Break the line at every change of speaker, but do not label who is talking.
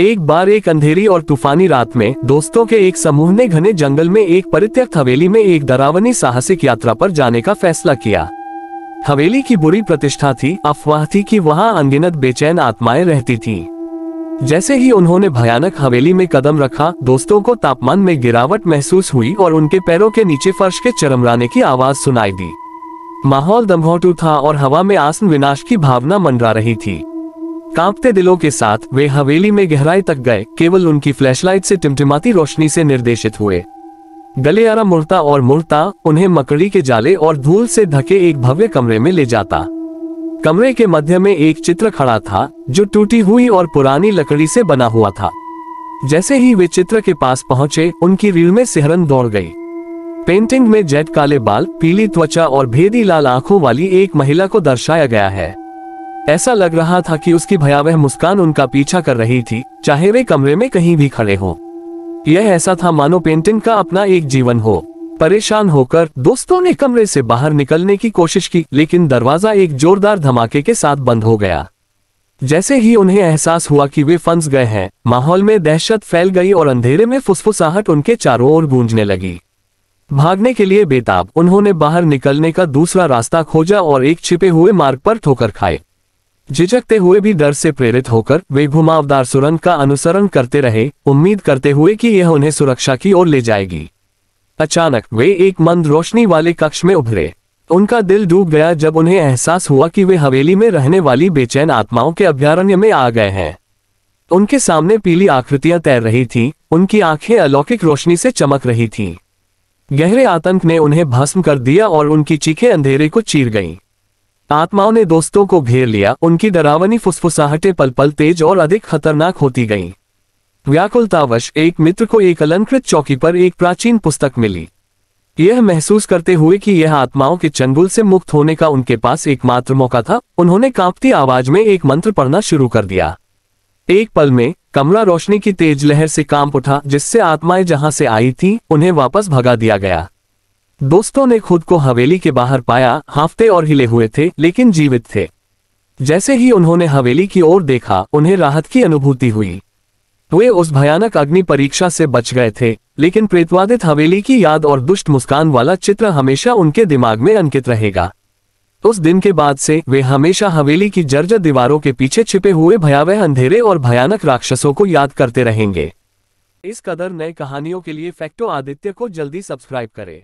एक बार एक अंधेरी और तूफानी रात में दोस्तों के एक समूह ने घने जंगल में एक परित्यक्त हवेली में एक डरावनी साहसिक यात्रा पर जाने का फैसला किया हवेली की बुरी प्रतिष्ठा थी अफवाह थी कि वहां अनगिनत बेचैन आत्माएं रहती थी जैसे ही उन्होंने भयानक हवेली में कदम रखा दोस्तों को तापमान में गिरावट महसूस हुई और उनके पैरों के नीचे फर्श के चरमराने की आवाज सुनाई दी माहौल दमघोटू था और हवा में आसन विनाश की भावना मंडरा रही थी कांपते दिलों के साथ वे हवेली में गहराई तक गए केवल उनकी फ्लैशलाइट से टिमटिमाती रोशनी से निर्देशित हुए आरा मुड़ता और मुड़ता उन्हें मकड़ी के जाले और धूल से ढके एक भव्य कमरे में ले जाता कमरे के मध्य में एक चित्र खड़ा था जो टूटी हुई और पुरानी लकड़ी से बना हुआ था जैसे ही वे चित्र के पास पहुंचे उनकी रील में सिहरन दौड़ गई पेंटिंग में जेट काले बाल पीली त्वचा और भेदी लाल आंखों वाली एक महिला को दर्शाया गया है ऐसा लग रहा था कि उसकी भयावह मुस्कान उनका पीछा कर रही थी चाहे वे कमरे में कहीं भी खड़े हो यह ऐसा था मानो पेंटिंग का अपना एक जीवन हो परेशान होकर दोस्तों ने कमरे से बाहर निकलने की कोशिश की लेकिन दरवाजा एक जोरदार धमाके के साथ बंद हो गया जैसे ही उन्हें एहसास हुआ कि वे फंस गए हैं माहौल में दहशत फैल गई और अंधेरे में फुसफुसाहट उनके चारों ओर गूंजने लगी भागने के लिए बेताब उन्होंने बाहर निकलने का दूसरा रास्ता खोजा और एक छिपे हुए मार्ग पर ठोकर खाए झिझकते हुए भी डर से प्रेरित होकर वे घुमावदार सुरंग का अनुसरण करते रहे उम्मीद करते हुए कि यह उन्हें सुरक्षा की ओर ले जाएगी अचानक वे एक मंद रोशनी वाले कक्ष में उभरे उनका दिल डूब गया जब उन्हें एहसास हुआ कि वे हवेली में रहने वाली बेचैन आत्माओं के अभ्यारण्य में आ गए हैं उनके सामने पीली आकृतियां तैर रही थी उनकी आंखें अलौकिक रोशनी से चमक रही थी गहरे आतंक ने उन्हें भस्म कर दिया और उनकी चीखें अंधेरे को चीर गईं। आत्माओं ने दोस्तों को घेर लिया उनकी डरावनी फुसफुसाहटे पल पल तेज और अधिक खतरनाक होती गईं। व्याकुलतावश एक मित्र को एक अलंकृत चौकी पर एक प्राचीन पुस्तक मिली यह महसूस करते हुए कि यह आत्माओं के चंगुल से मुक्त होने का उनके पास एकमात्र मौका था उन्होंने कांपती आवाज में एक मंत्र पढ़ना शुरू कर दिया एक पल में कमरा रोशनी की तेज लहर से कांप उठा जिससे आत्माएं जहां से आई थी उन्हें वापस भगा दिया गया दोस्तों ने खुद को हवेली के बाहर पाया हाफते और हिले हुए थे लेकिन जीवित थे जैसे ही उन्होंने हवेली की ओर देखा उन्हें राहत की अनुभूति हुई वे उस भयानक अग्नि परीक्षा से बच गए थे लेकिन प्रेतवादित हवेली की याद और दुष्ट मुस्कान वाला चित्र हमेशा उनके दिमाग में अंकित रहेगा उस दिन के बाद से वे हमेशा हवेली की जर्जर दीवारों के पीछे छिपे हुए भयावह अंधेरे और भयानक राक्षसों को याद करते रहेंगे इस कदर नए कहानियों के लिए फैक्टो आदित्य को जल्दी सब्सक्राइब करें